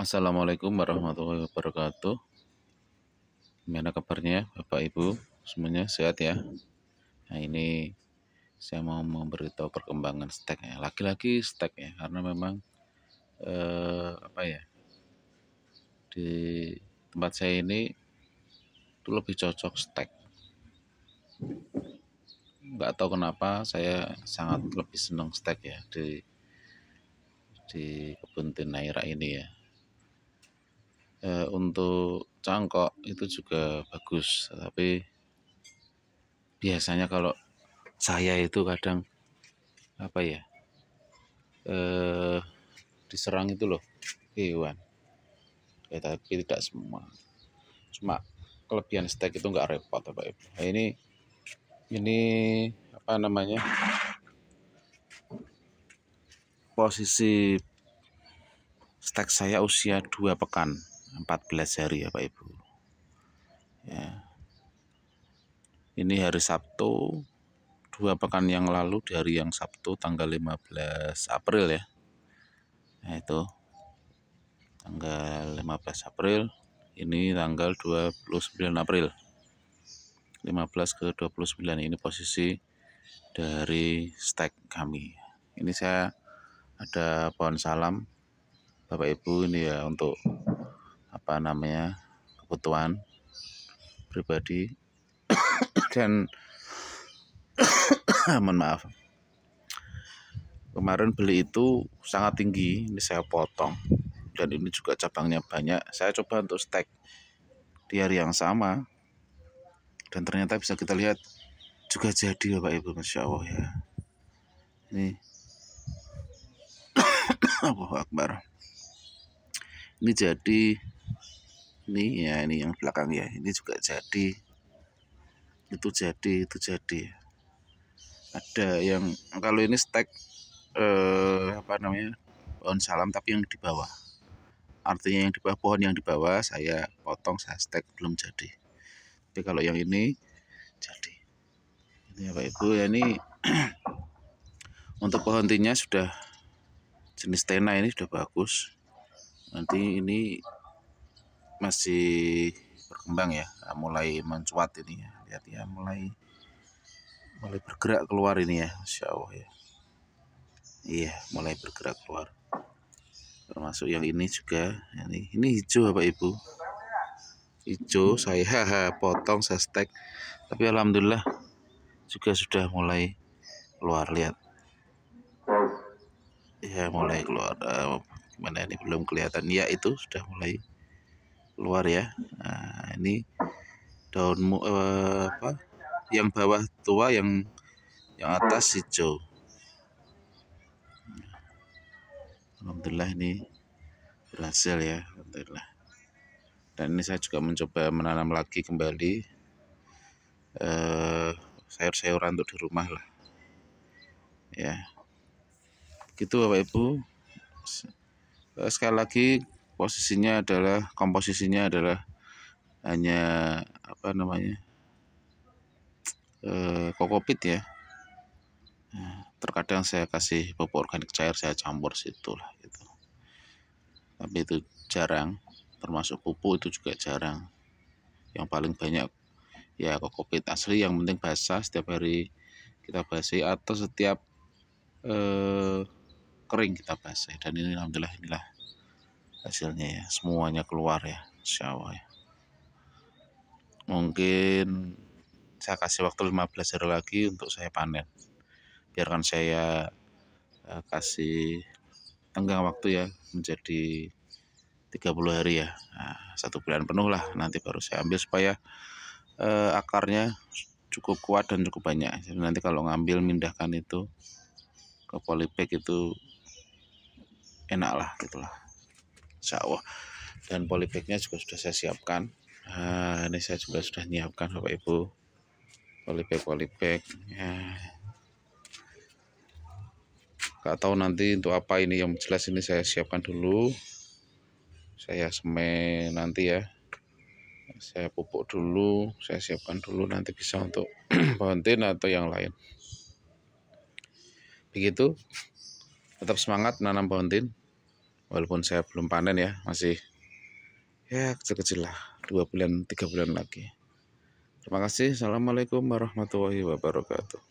Assalamualaikum warahmatullahi wabarakatuh. Gimana kabarnya Bapak Ibu? Semuanya sehat ya? Nah ini saya mau memberitahu perkembangan steknya, ya. Lagi-lagi stack ya, karena memang eh, apa ya di tempat saya ini itu lebih cocok stek. Enggak tahu kenapa saya sangat lebih senang stek ya di di kebun Tinaira ini ya e, untuk cangkok itu juga bagus tapi biasanya kalau saya itu kadang apa ya e, diserang itu loh hewan ya tapi tidak semua cuma kelebihan stek itu nggak repot apa ibu nah, ini ini apa namanya posisi stek saya usia dua pekan 14 hari ya Pak Ibu ya ini hari Sabtu dua pekan yang lalu di hari yang Sabtu tanggal 15 April ya nah itu tanggal 15 April ini tanggal 29 April 15 ke 29 ini posisi dari stek kami ini saya ada pohon salam Bapak Ibu ini ya untuk apa namanya kebutuhan pribadi dan mohon maaf kemarin beli itu sangat tinggi ini saya potong dan ini juga cabangnya banyak saya coba untuk stek di hari yang sama dan ternyata bisa kita lihat juga jadi Bapak Ibu Masya Allah ya ini Allah Akbar ini jadi ini ya ini yang belakang ya ini juga jadi itu jadi itu jadi ada yang kalau ini stek eh, apa namanya pohon salam tapi yang di bawah artinya yang di bawah pohon yang di bawah saya potong saya stek belum jadi tapi kalau yang ini jadi ini apa itu Ibu ya ini untuk pohon tinya sudah jenis tena ini sudah bagus nanti ini masih berkembang ya ah, mulai mencuat ini ya lihat ya mulai mulai bergerak keluar ini ya Masya Allah ya iya mulai bergerak keluar termasuk yang ini juga ini ini hijau Bapak Ibu hijau saya haha, potong saya stek tapi Alhamdulillah juga sudah mulai keluar lihat ya mulai keluar uh, gimana ini belum kelihatan ya itu sudah mulai luar ya nah, ini daun eh, apa yang bawah tua yang yang atas hijau Alhamdulillah ini berhasil ya Alhamdulillah dan ini saya juga mencoba menanam lagi kembali eh, sayur-sayuran untuk di rumah lah ya gitu Bapak Ibu sekali lagi posisinya adalah komposisinya adalah hanya apa namanya eh, kokopit ya nah, terkadang saya kasih pupuk organik cair saya campur situ lah gitu tapi itu jarang termasuk pupuk itu juga jarang yang paling banyak ya kokopit asli yang penting basah setiap hari kita basahi atau setiap eh, kering kita basahi. dan ini alhamdulillah inilah hasilnya ya semuanya keluar ya insya Allah ya mungkin saya kasih waktu 15 hari lagi untuk saya panen biarkan saya eh, kasih tenggang waktu ya menjadi 30 hari ya nah, satu bulan penuh lah nanti baru saya ambil supaya uh, akarnya cukup kuat dan cukup banyak jadi nanti kalau ngambil mindahkan itu ke polybag itu enak lah gitulah insya Allah dan polybagnya juga sudah saya siapkan nah, ini saya juga sudah menyiapkan Bapak Ibu polybag polybag ya. Gak tahu nanti untuk apa ini yang jelas ini saya siapkan dulu saya semai nanti ya saya pupuk dulu saya siapkan dulu nanti bisa untuk pontin atau yang lain begitu tetap semangat nanam pontin walaupun saya belum panen ya masih ya kecil-kecil lah dua bulan tiga bulan lagi terima kasih assalamualaikum warahmatullahi wabarakatuh